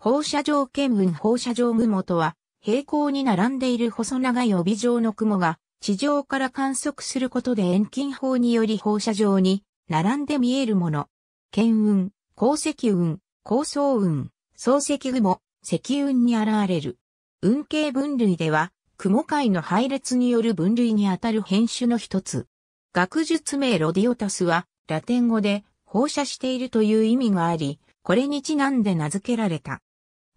放射状見雲放射状雲とは、平行に並んでいる細長い帯状の雲が、地上から観測することで遠近法により放射状に、並んで見えるもの。見雲、鉱石雲、高層雲、層石雲、石雲に現れる。雲形分類では、雲界の配列による分類にあたる変種の一つ。学術名ロディオタスは、ラテン語で放射しているという意味があり、これにちなんで名付けられた。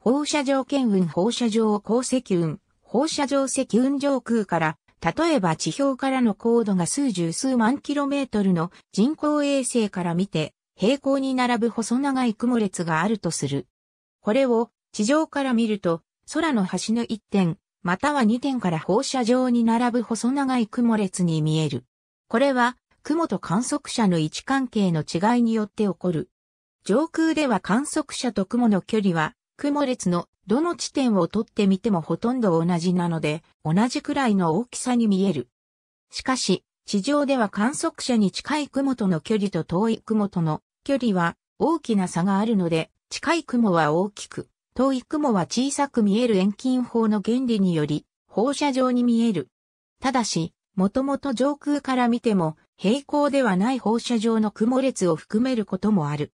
放射状圏雲放射状高積雲、放射状積雲上空から、例えば地表からの高度が数十数万キロメートルの人工衛星から見て、平行に並ぶ細長い雲列があるとする。これを地上から見ると、空の端の1点、または2点から放射状に並ぶ細長い雲列に見える。これは、雲と観測者の位置関係の違いによって起こる。上空では観測者と雲の距離は雲列のどの地点を取ってみてもほとんど同じなので、同じくらいの大きさに見える。しかし、地上では観測者に近い雲との距離と遠い雲との距離は大きな差があるので、近い雲は大きく、遠い雲は小さく見える遠近法の原理により、放射状に見える。ただし、もともと上空から見ても、平行ではない放射状の雲列を含めることもある。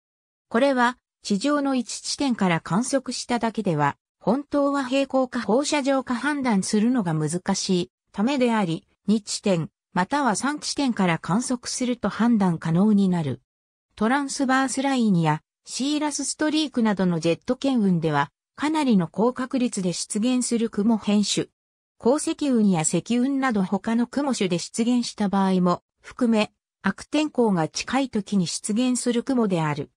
これは、地上の一地点から観測しただけでは、本当は平行か放射状か判断するのが難しいためであり、2地点、または3地点から観測すると判断可能になる。トランスバースラインやシーラスストリークなどのジェット圏雲では、かなりの高確率で出現する雲変種。鉱石雲や石雲など他の雲種で出現した場合も含め、悪天候が近い時に出現する雲である。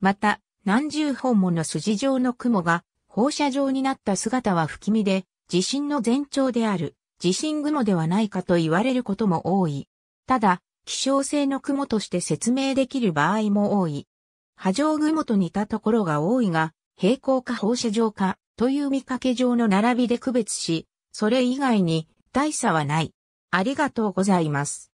また、何十本もの筋状の雲が放射状になった姿は不気味で、地震の前兆である、地震雲ではないかと言われることも多い。ただ、気象性の雲として説明できる場合も多い。波状雲と似たところが多いが、平行か放射状かという見かけ上の並びで区別し、それ以外に大差はない。ありがとうございます。